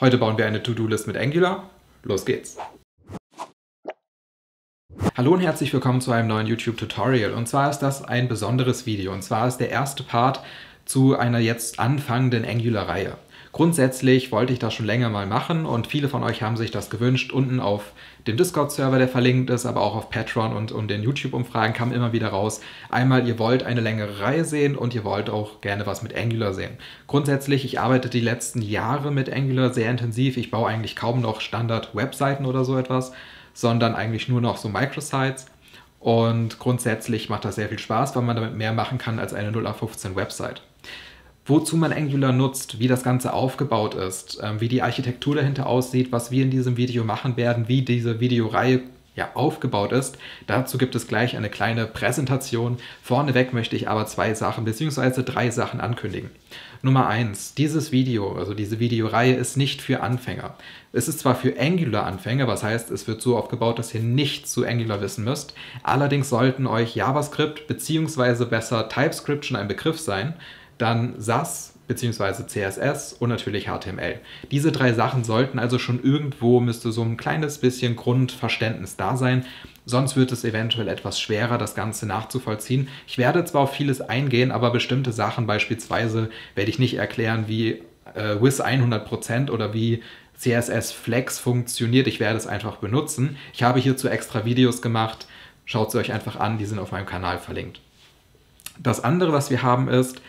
Heute bauen wir eine To-Do-List mit Angular. Los geht's! Hallo und herzlich willkommen zu einem neuen YouTube-Tutorial. Und zwar ist das ein besonderes Video. Und zwar ist der erste Part zu einer jetzt anfangenden Angular-Reihe. Grundsätzlich wollte ich das schon länger mal machen und viele von euch haben sich das gewünscht. Unten auf dem Discord-Server, der verlinkt ist, aber auch auf Patreon und, und den YouTube-Umfragen kam immer wieder raus. Einmal, ihr wollt eine längere Reihe sehen und ihr wollt auch gerne was mit Angular sehen. Grundsätzlich, ich arbeite die letzten Jahre mit Angular sehr intensiv. Ich baue eigentlich kaum noch Standard-Webseiten oder so etwas, sondern eigentlich nur noch so Microsites. Und grundsätzlich macht das sehr viel Spaß, weil man damit mehr machen kann als eine 0 auf 15 Website wozu man Angular nutzt, wie das Ganze aufgebaut ist, ähm, wie die Architektur dahinter aussieht, was wir in diesem Video machen werden, wie diese Videoreihe ja, aufgebaut ist. Dazu gibt es gleich eine kleine Präsentation. Vorneweg möchte ich aber zwei Sachen bzw. drei Sachen ankündigen. Nummer eins: Dieses Video, also diese Videoreihe, ist nicht für Anfänger. Es ist zwar für Angular-Anfänger, was heißt, es wird so aufgebaut, dass ihr nichts zu Angular wissen müsst. Allerdings sollten euch JavaScript bzw. besser TypeScript schon ein Begriff sein dann SAS bzw. CSS und natürlich HTML. Diese drei Sachen sollten also schon irgendwo, müsste so ein kleines bisschen Grundverständnis da sein, sonst wird es eventuell etwas schwerer, das Ganze nachzuvollziehen. Ich werde zwar auf vieles eingehen, aber bestimmte Sachen beispielsweise werde ich nicht erklären, wie äh, WIS 100% oder wie CSS Flex funktioniert. Ich werde es einfach benutzen. Ich habe hierzu extra Videos gemacht. Schaut sie euch einfach an, die sind auf meinem Kanal verlinkt. Das andere, was wir haben, ist,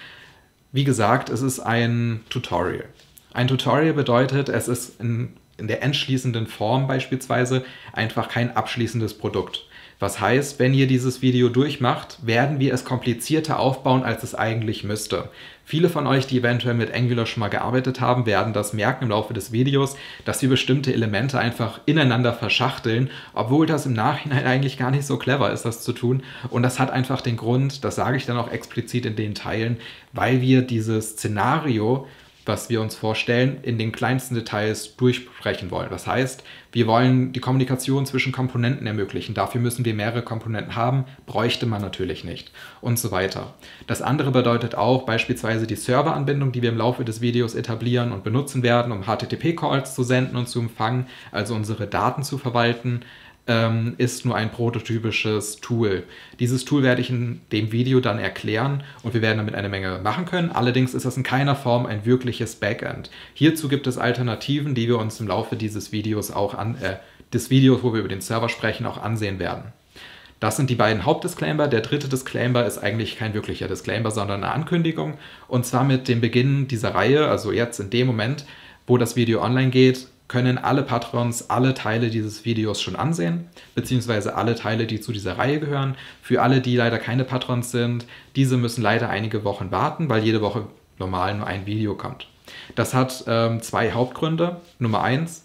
wie gesagt, es ist ein Tutorial. Ein Tutorial bedeutet, es ist in, in der entschließenden Form beispielsweise einfach kein abschließendes Produkt. Was heißt, wenn ihr dieses Video durchmacht, werden wir es komplizierter aufbauen, als es eigentlich müsste. Viele von euch, die eventuell mit Angular schon mal gearbeitet haben, werden das merken im Laufe des Videos, dass wir bestimmte Elemente einfach ineinander verschachteln, obwohl das im Nachhinein eigentlich gar nicht so clever ist, das zu tun. Und das hat einfach den Grund, das sage ich dann auch explizit in den Teilen, weil wir dieses Szenario was wir uns vorstellen, in den kleinsten Details durchbrechen wollen. Das heißt, wir wollen die Kommunikation zwischen Komponenten ermöglichen. Dafür müssen wir mehrere Komponenten haben, bräuchte man natürlich nicht und so weiter. Das andere bedeutet auch beispielsweise die Serveranbindung, die wir im Laufe des Videos etablieren und benutzen werden, um HTTP-Calls zu senden und zu empfangen, also unsere Daten zu verwalten ähm, ist nur ein prototypisches Tool. Dieses Tool werde ich in dem Video dann erklären und wir werden damit eine Menge machen können. Allerdings ist das in keiner Form ein wirkliches Backend. Hierzu gibt es Alternativen, die wir uns im Laufe dieses Videos auch an, äh, des Videos, wo wir über den Server sprechen, auch ansehen werden. Das sind die beiden Hauptdisclaimer. Der dritte Disclaimer ist eigentlich kein wirklicher Disclaimer, sondern eine Ankündigung. Und zwar mit dem Beginn dieser Reihe, also jetzt in dem Moment, wo das Video online geht, können alle Patrons alle Teile dieses Videos schon ansehen, beziehungsweise alle Teile, die zu dieser Reihe gehören. Für alle, die leider keine Patrons sind, diese müssen leider einige Wochen warten, weil jede Woche normal nur ein Video kommt. Das hat ähm, zwei Hauptgründe. Nummer eins,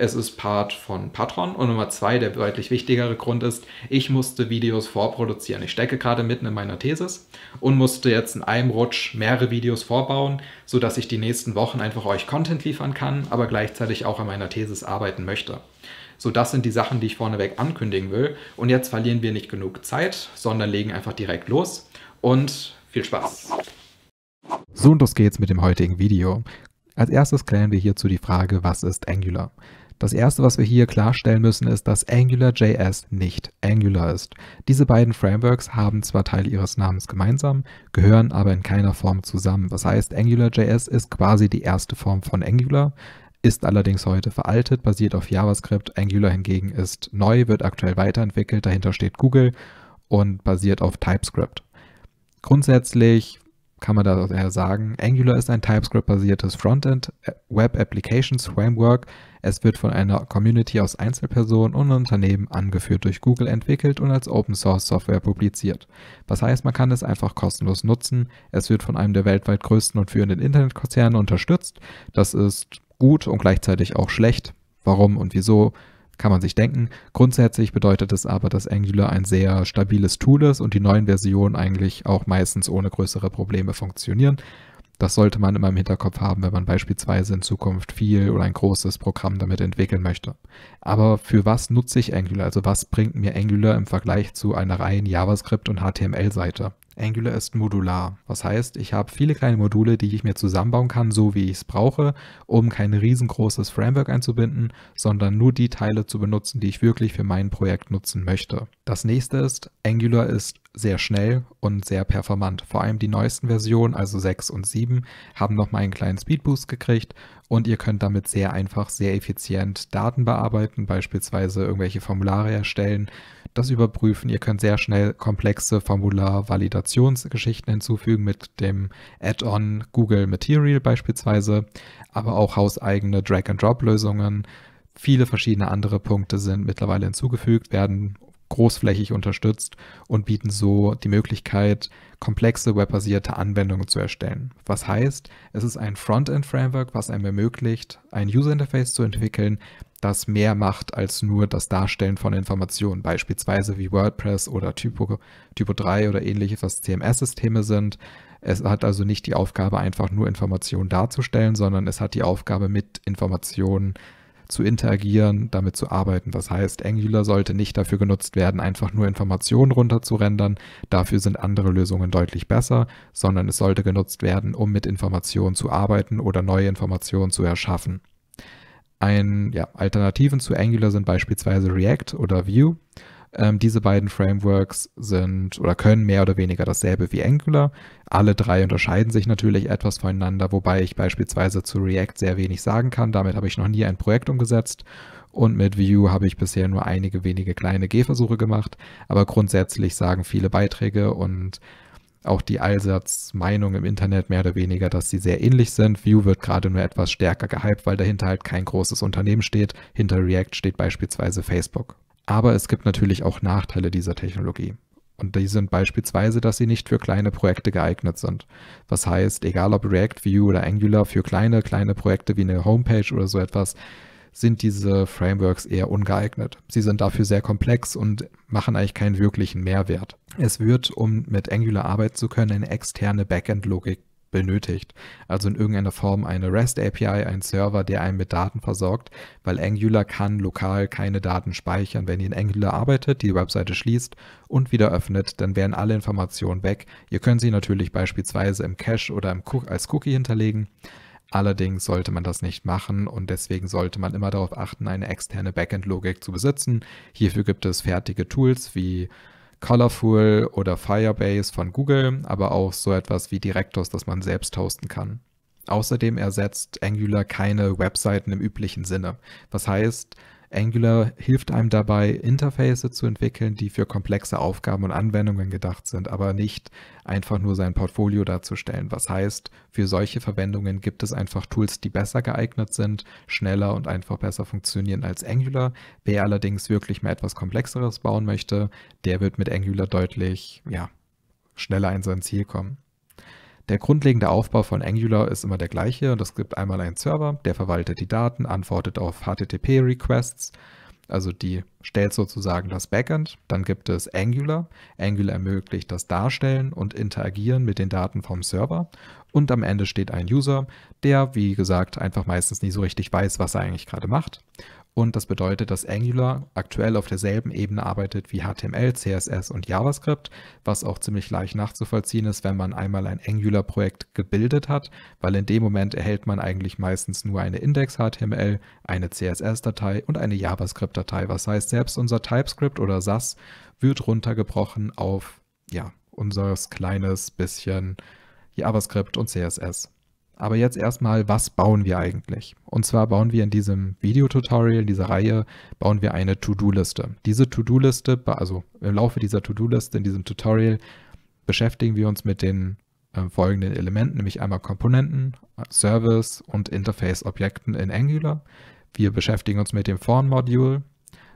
es ist Part von Patron. Und Nummer zwei, der deutlich wichtigere Grund ist, ich musste Videos vorproduzieren. Ich stecke gerade mitten in meiner Thesis und musste jetzt in einem Rutsch mehrere Videos vorbauen, sodass ich die nächsten Wochen einfach euch Content liefern kann, aber gleichzeitig auch an meiner Thesis arbeiten möchte. So, das sind die Sachen, die ich vorneweg ankündigen will. Und jetzt verlieren wir nicht genug Zeit, sondern legen einfach direkt los. Und viel Spaß! So und los geht's mit dem heutigen Video. Als erstes klären wir hierzu die Frage, was ist Angular? Das erste, was wir hier klarstellen müssen, ist, dass AngularJS nicht Angular ist. Diese beiden Frameworks haben zwar Teile ihres Namens gemeinsam, gehören aber in keiner Form zusammen. Das heißt, AngularJS ist quasi die erste Form von Angular, ist allerdings heute veraltet, basiert auf JavaScript. Angular hingegen ist neu, wird aktuell weiterentwickelt, dahinter steht Google und basiert auf TypeScript. Grundsätzlich kann man da eher sagen, Angular ist ein TypeScript-basiertes Frontend äh, Web Applications Framework. Es wird von einer Community aus Einzelpersonen und Unternehmen angeführt durch Google entwickelt und als Open Source Software publiziert. Was heißt, man kann es einfach kostenlos nutzen. Es wird von einem der weltweit größten und führenden Internetkonzerne unterstützt. Das ist gut und gleichzeitig auch schlecht. Warum und wieso kann man sich denken. Grundsätzlich bedeutet es aber, dass Angular ein sehr stabiles Tool ist und die neuen Versionen eigentlich auch meistens ohne größere Probleme funktionieren. Das sollte man immer im Hinterkopf haben, wenn man beispielsweise in Zukunft viel oder ein großes Programm damit entwickeln möchte. Aber für was nutze ich Angular? Also was bringt mir Angular im Vergleich zu einer reinen JavaScript- und HTML-Seite? Angular ist modular. Was heißt, ich habe viele kleine Module, die ich mir zusammenbauen kann, so wie ich es brauche, um kein riesengroßes Framework einzubinden, sondern nur die Teile zu benutzen, die ich wirklich für mein Projekt nutzen möchte. Das nächste ist, Angular ist sehr schnell und sehr performant. Vor allem die neuesten Versionen, also 6 und 7, haben nochmal einen kleinen Speedboost gekriegt und ihr könnt damit sehr einfach, sehr effizient Daten bearbeiten, beispielsweise irgendwelche Formulare erstellen, das überprüfen. Ihr könnt sehr schnell komplexe Formular-Validationsgeschichten hinzufügen mit dem Add-on Google Material beispielsweise, aber auch hauseigene Drag-and-Drop-Lösungen. Viele verschiedene andere Punkte sind mittlerweile hinzugefügt, werden großflächig unterstützt und bieten so die Möglichkeit, komplexe webbasierte Anwendungen zu erstellen. Was heißt, es ist ein Frontend-Framework, was einem ermöglicht, ein User-Interface zu entwickeln, das mehr macht als nur das Darstellen von Informationen, beispielsweise wie WordPress oder Typo, Typo 3 oder ähnliches, was CMS-Systeme sind. Es hat also nicht die Aufgabe, einfach nur Informationen darzustellen, sondern es hat die Aufgabe, mit Informationen zu interagieren, damit zu arbeiten. Das heißt, Angular sollte nicht dafür genutzt werden, einfach nur Informationen runterzurendern. Dafür sind andere Lösungen deutlich besser, sondern es sollte genutzt werden, um mit Informationen zu arbeiten oder neue Informationen zu erschaffen. Ein, ja, Alternativen zu Angular sind beispielsweise React oder Vue. Ähm, diese beiden Frameworks sind oder können mehr oder weniger dasselbe wie Angular. Alle drei unterscheiden sich natürlich etwas voneinander, wobei ich beispielsweise zu React sehr wenig sagen kann. Damit habe ich noch nie ein Projekt umgesetzt. Und mit Vue habe ich bisher nur einige wenige kleine Gehversuche gemacht. Aber grundsätzlich sagen viele Beiträge und auch die Allsatzmeinung im Internet mehr oder weniger, dass sie sehr ähnlich sind. Vue wird gerade nur etwas stärker gehypt, weil dahinter halt kein großes Unternehmen steht. Hinter React steht beispielsweise Facebook. Aber es gibt natürlich auch Nachteile dieser Technologie. Und die sind beispielsweise, dass sie nicht für kleine Projekte geeignet sind. Was heißt, egal ob React, Vue oder Angular, für kleine, kleine Projekte wie eine Homepage oder so etwas, sind diese Frameworks eher ungeeignet. Sie sind dafür sehr komplex und machen eigentlich keinen wirklichen Mehrwert. Es wird, um mit Angular arbeiten zu können, eine externe Backend-Logik benötigt. Also in irgendeiner Form eine REST-API, ein Server, der einen mit Daten versorgt, weil Angular kann lokal keine Daten speichern. Wenn ihr in Angular arbeitet, die Webseite schließt und wieder öffnet, dann wären alle Informationen weg. Ihr könnt sie natürlich beispielsweise im Cache oder im als Cookie hinterlegen, Allerdings sollte man das nicht machen und deswegen sollte man immer darauf achten, eine externe Backend-Logik zu besitzen. Hierfür gibt es fertige Tools wie Colorful oder Firebase von Google, aber auch so etwas wie Directors, das man selbst hosten kann. Außerdem ersetzt Angular keine Webseiten im üblichen Sinne. Was heißt, Angular hilft einem dabei, Interfaces zu entwickeln, die für komplexe Aufgaben und Anwendungen gedacht sind, aber nicht einfach nur sein Portfolio darzustellen. Was heißt, für solche Verwendungen gibt es einfach Tools, die besser geeignet sind, schneller und einfach besser funktionieren als Angular. Wer allerdings wirklich mal etwas Komplexeres bauen möchte, der wird mit Angular deutlich, ja, schneller in sein Ziel kommen. Der grundlegende Aufbau von Angular ist immer der gleiche und es gibt einmal einen Server, der verwaltet die Daten, antwortet auf HTTP-Requests, also die stellt sozusagen das Backend. Dann gibt es Angular. Angular ermöglicht das Darstellen und Interagieren mit den Daten vom Server und am Ende steht ein User, der, wie gesagt, einfach meistens nicht so richtig weiß, was er eigentlich gerade macht. Und das bedeutet, dass Angular aktuell auf derselben Ebene arbeitet wie HTML, CSS und JavaScript, was auch ziemlich leicht nachzuvollziehen ist, wenn man einmal ein Angular-Projekt gebildet hat, weil in dem Moment erhält man eigentlich meistens nur eine Index-HTML, eine CSS-Datei und eine JavaScript-Datei. Was heißt, selbst unser TypeScript oder SAS wird runtergebrochen auf ja, unser kleines bisschen JavaScript und CSS. Aber jetzt erstmal, was bauen wir eigentlich? Und zwar bauen wir in diesem Videotutorial, in dieser Reihe, bauen wir eine To-Do-Liste. Diese To-Do-Liste, also im Laufe dieser To-Do-Liste, in diesem Tutorial, beschäftigen wir uns mit den äh, folgenden Elementen, nämlich einmal Komponenten, Service und Interface-Objekten in Angular. Wir beschäftigen uns mit dem Form-Module.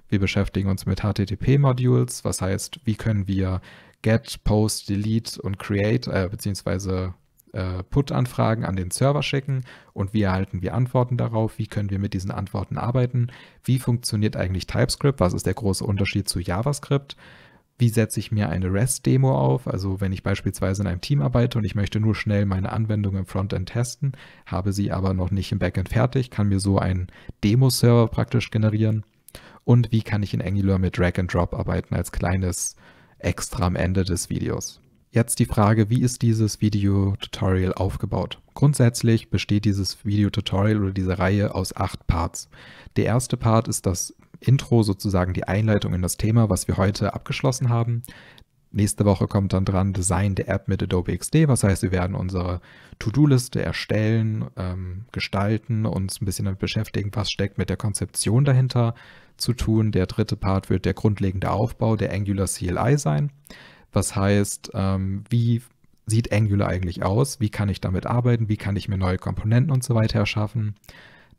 Wir beschäftigen uns mit HTTP-Modules, was heißt, wie können wir Get, Post, Delete und Create äh, beziehungsweise äh, Put-Anfragen an den Server schicken und wie erhalten wir Antworten darauf, wie können wir mit diesen Antworten arbeiten, wie funktioniert eigentlich TypeScript, was ist der große Unterschied zu JavaScript, wie setze ich mir eine REST-Demo auf, also wenn ich beispielsweise in einem Team arbeite und ich möchte nur schnell meine Anwendung im Frontend testen, habe sie aber noch nicht im Backend fertig, kann mir so einen Demo-Server praktisch generieren und wie kann ich in Angular mit Drag and Drop arbeiten als kleines extra am Ende des Videos. Jetzt die Frage, wie ist dieses Video-Tutorial aufgebaut? Grundsätzlich besteht dieses Video-Tutorial oder diese Reihe aus acht Parts. Der erste Part ist das Intro, sozusagen die Einleitung in das Thema, was wir heute abgeschlossen haben. Nächste Woche kommt dann dran Design der App mit Adobe XD. Was heißt, wir werden unsere To-Do-Liste erstellen, ähm, gestalten, uns ein bisschen damit beschäftigen, was steckt mit der Konzeption dahinter zu tun. Der dritte Part wird der grundlegende Aufbau der Angular CLI sein. Was heißt, ähm, wie sieht Angular eigentlich aus? Wie kann ich damit arbeiten? Wie kann ich mir neue Komponenten und so weiter erschaffen?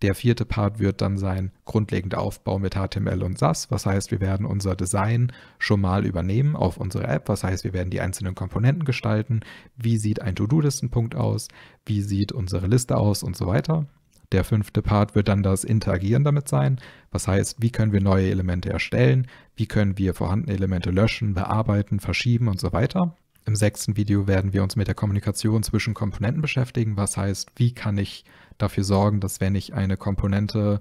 Der vierte Part wird dann sein grundlegender Aufbau mit HTML und SAS. Was heißt, wir werden unser Design schon mal übernehmen auf unsere App. Was heißt, wir werden die einzelnen Komponenten gestalten. Wie sieht ein To-Do-Listenpunkt aus? Wie sieht unsere Liste aus und so weiter. Der fünfte Part wird dann das Interagieren damit sein. Was heißt, wie können wir neue Elemente erstellen? Wie können wir vorhandene Elemente löschen, bearbeiten, verschieben und so weiter? Im sechsten Video werden wir uns mit der Kommunikation zwischen Komponenten beschäftigen, was heißt, wie kann ich dafür sorgen, dass wenn ich eine Komponente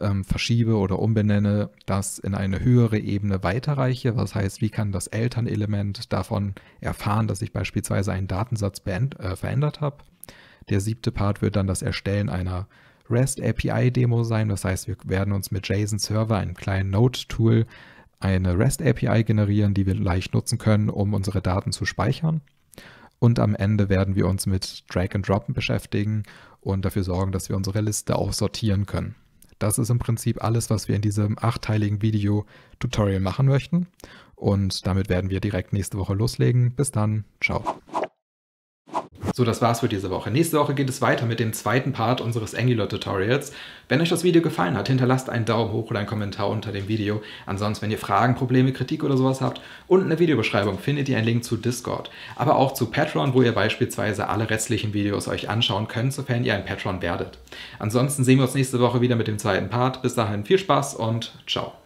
ähm, verschiebe oder umbenenne, das in eine höhere Ebene weiterreiche, was heißt, wie kann das Elternelement davon erfahren, dass ich beispielsweise einen Datensatz äh, verändert habe. Der siebte Part wird dann das Erstellen einer REST API Demo sein, das heißt, wir werden uns mit JSON Server, einem kleinen Node-Tool, eine REST-API generieren, die wir leicht nutzen können, um unsere Daten zu speichern. Und am Ende werden wir uns mit Drag-and-Drop beschäftigen und dafür sorgen, dass wir unsere Liste auch sortieren können. Das ist im Prinzip alles, was wir in diesem achteiligen Video-Tutorial machen möchten. Und damit werden wir direkt nächste Woche loslegen. Bis dann, ciao. So, das war's für diese Woche. Nächste Woche geht es weiter mit dem zweiten Part unseres Angular-Tutorials. Wenn euch das Video gefallen hat, hinterlasst einen Daumen hoch oder einen Kommentar unter dem Video. Ansonsten, wenn ihr Fragen, Probleme, Kritik oder sowas habt, unten in der Videobeschreibung findet ihr einen Link zu Discord, aber auch zu Patreon, wo ihr beispielsweise alle restlichen Videos euch anschauen könnt, sofern ihr ein Patreon werdet. Ansonsten sehen wir uns nächste Woche wieder mit dem zweiten Part. Bis dahin viel Spaß und ciao.